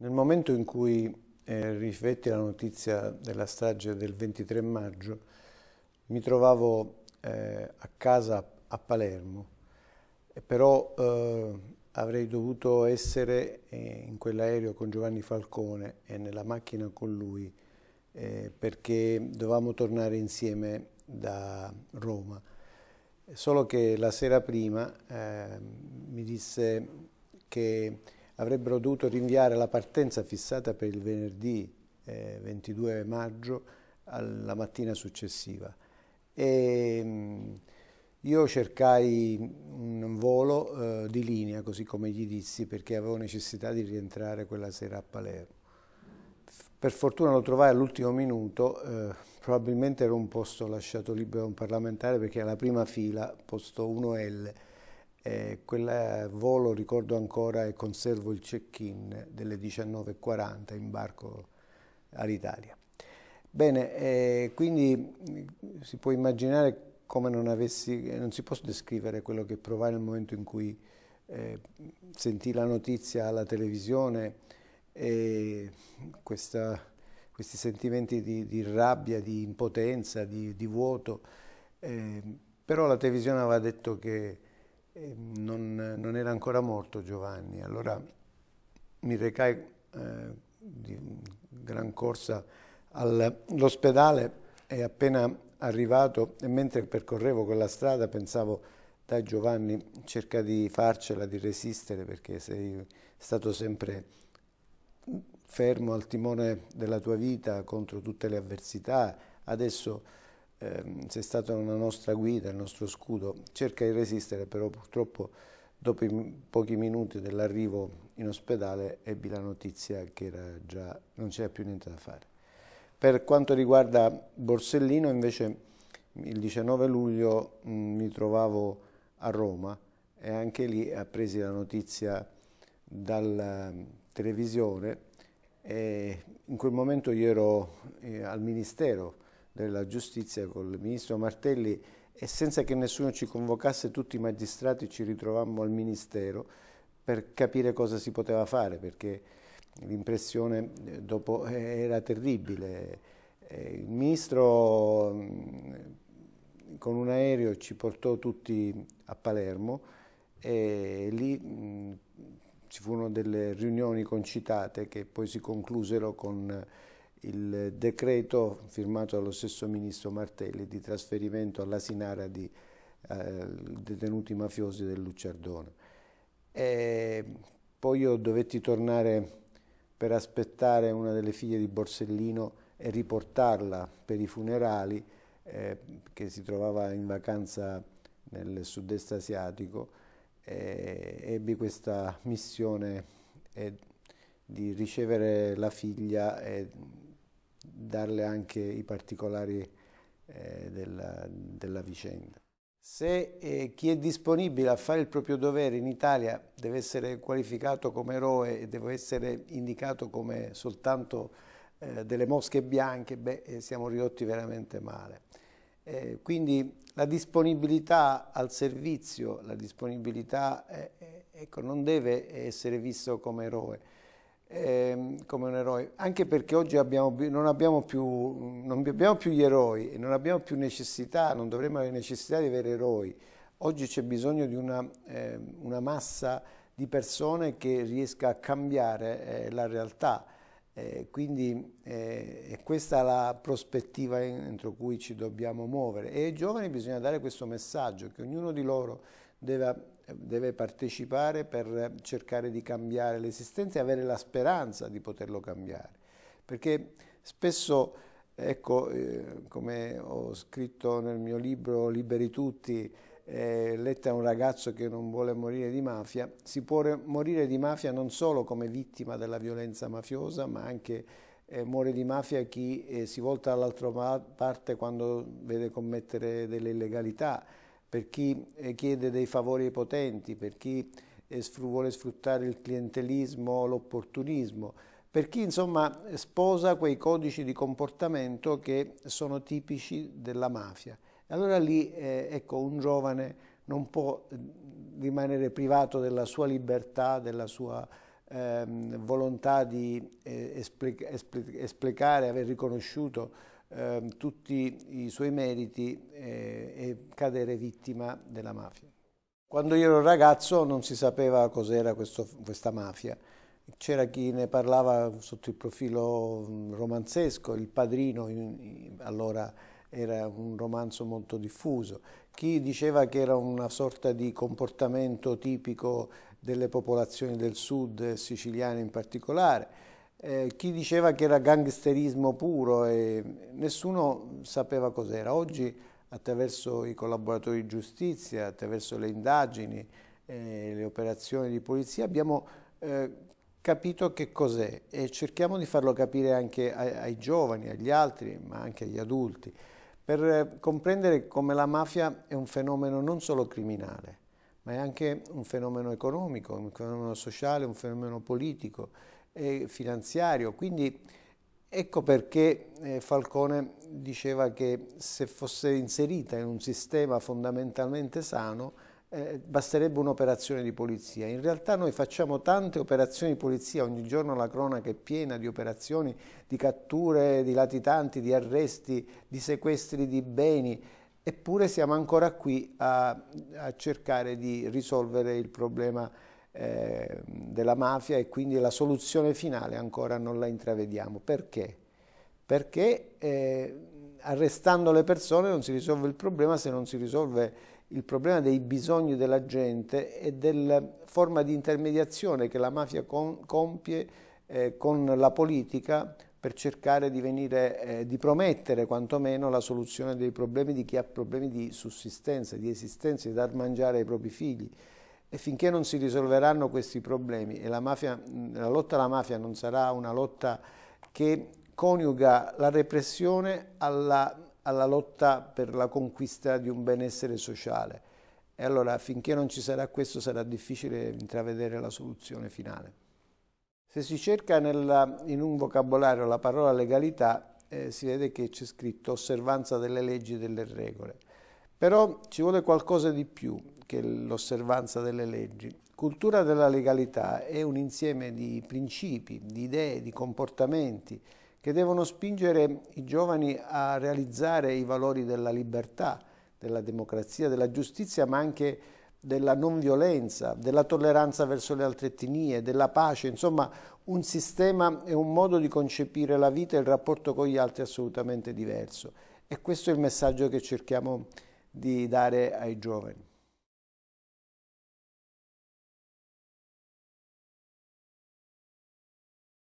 Nel momento in cui eh, rifletti la notizia della strage del 23 maggio, mi trovavo eh, a casa a Palermo, però eh, avrei dovuto essere eh, in quell'aereo con Giovanni Falcone e nella macchina con lui eh, perché dovevamo tornare insieme da Roma. Solo che la sera prima ehm, mi disse che avrebbero dovuto rinviare la partenza fissata per il venerdì eh, 22 maggio alla mattina successiva. E, ehm, io cercai un volo eh, di linea, così come gli dissi, perché avevo necessità di rientrare quella sera a Palermo. Per fortuna lo trovai all'ultimo minuto, eh, probabilmente era un posto lasciato libero a un parlamentare perché alla prima fila, posto 1L eh, quel eh, volo ricordo ancora e conservo il check-in delle 19.40 in barco all'Italia. Bene, eh, quindi mm, si può immaginare come non avessi, eh, non si può descrivere quello che provai nel momento in cui eh, sentì la notizia alla televisione e questa, questi sentimenti di, di, rabbia, di impotenza, di, di vuoto, eh, però la televisione aveva detto che non, non, era ancora morto Giovanni, allora mi recai eh, di gran corsa all'ospedale e appena arrivato e mentre percorrevo quella strada pensavo dai Giovanni cerca di farcela, di resistere perché sei stato sempre fermo al timone della tua vita contro tutte le avversità, adesso ehm, sei stata una nostra guida, il nostro scudo, cerca di resistere però purtroppo dopo pochi minuti dell'arrivo in ospedale ebbi la notizia che già, non c'era più niente da fare. Per quanto riguarda Borsellino invece il 19 luglio mh, mi trovavo a Roma e anche lì appresi la notizia dalla ehm, televisione e in quel momento io ero eh, al Ministero della giustizia con il ministro Martelli e senza che nessuno ci convocasse tutti i magistrati ci ritrovammo al ministero per capire cosa si poteva fare perché l'impressione eh, dopo eh, era terribile. Eh, il ministro mm, con un aereo ci portò tutti a Palermo e lì mm, ci furono delle riunioni concitate che poi si conclusero con il decreto firmato dallo stesso ministro Martelli di trasferimento all'Asinara di eh, detenuti mafiosi del Lucciardone. E poi io dovetti tornare per aspettare una delle figlie di Borsellino e riportarla per i funerali eh, che si trovava in vacanza nel sud-est asiatico eh, ebbi questa missione eh, di ricevere la figlia e darle anche i particolari eh, della, della, vicenda. Se eh, chi è disponibile a fare il proprio dovere in Italia deve essere qualificato come eroe e deve essere indicato come soltanto eh, delle mosche bianche, beh, eh, siamo ridotti veramente male. Eh, quindi la disponibilità al servizio, la disponibilità eh, ecco, non deve essere visto come eroe, eh, come un eroe, anche perché oggi abbiamo, non, abbiamo più, non abbiamo più gli eroi e non abbiamo più necessità, non dovremmo avere necessità di avere eroi. Oggi c'è bisogno di una, eh, una, massa di persone che riesca a cambiare eh, la realtà. Eh, quindi eh, è questa la prospettiva entro cui ci dobbiamo muovere e ai giovani bisogna dare questo messaggio che ognuno di loro deve deve partecipare per cercare di cambiare l'esistenza e avere la speranza di poterlo cambiare. Perché spesso, ecco, eh, come ho scritto nel mio libro Liberi Tutti, eh, letta a un ragazzo che non vuole morire di mafia, si può morire di mafia non solo come vittima della violenza mafiosa, ma anche eh, muore di mafia chi eh, si volta dall'altra parte quando vede commettere delle illegalità per chi eh, chiede dei favori ai potenti, per chi eh, vuole sfruttare il clientelismo, l'opportunismo, per chi insomma sposa quei codici di comportamento che sono tipici della mafia. E Allora lì eh, ecco, un giovane non può mm, rimanere privato della sua libertà, della sua ehm, volontà di eh, esplicare, aver riconosciuto eh, tutti i suoi meriti eh, e cadere vittima della mafia. Quando io ero ragazzo non si sapeva cos'era questo, questa mafia. C'era chi ne parlava sotto il profilo mm, romanzesco, Il Padrino allora era un romanzo molto diffuso, chi diceva che era una sorta di comportamento tipico delle popolazioni del sud, siciliane in particolare, eh, chi diceva che era gangsterismo puro e nessuno sapeva cos'era. Oggi attraverso i collaboratori di giustizia, attraverso le indagini, eh, le operazioni di polizia abbiamo eh, capito che cos'è e cerchiamo di farlo capire anche ai, ai giovani, agli altri, ma anche agli adulti, per eh, comprendere come la mafia è un fenomeno non solo criminale, ma è anche un fenomeno economico, un fenomeno sociale, un fenomeno politico e finanziario. Quindi ecco perché eh, Falcone diceva che se fosse inserita in un sistema fondamentalmente sano eh, basterebbe un'operazione di polizia. In realtà noi facciamo tante operazioni di polizia, ogni giorno la cronaca è piena di operazioni, di catture, di latitanti, di arresti, di sequestri di beni, eppure siamo ancora qui a, a cercare di risolvere il problema eh, della mafia e quindi la soluzione finale ancora non la intravediamo. Perché? Perché eh, arrestando le persone non si risolve il problema se non si risolve il problema dei bisogni della gente e della forma di intermediazione che la mafia con, compie eh, con la politica per cercare di, venire, eh, di promettere quantomeno la soluzione dei problemi di chi ha problemi di sussistenza, di esistenza, di dar mangiare ai propri figli. E finché non si risolveranno questi problemi e la, mafia, la lotta alla mafia non sarà una lotta che coniuga la repressione alla, alla lotta per la conquista di un benessere sociale. E allora finché non ci sarà questo sarà difficile intravedere la soluzione finale. Se si cerca nella, in un vocabolario la parola legalità, eh, si vede che c'è scritto osservanza delle leggi e delle regole. Però ci vuole qualcosa di più, che l'osservanza delle leggi. Cultura della legalità è un insieme di principi, di idee, di comportamenti che devono spingere i giovani a realizzare i valori della libertà, della democrazia, della giustizia, ma anche della non violenza, della tolleranza verso le altre etnie, della pace, insomma un sistema e un modo di concepire la vita e il rapporto con gli altri assolutamente diverso. E questo è il messaggio che cerchiamo di dare ai giovani.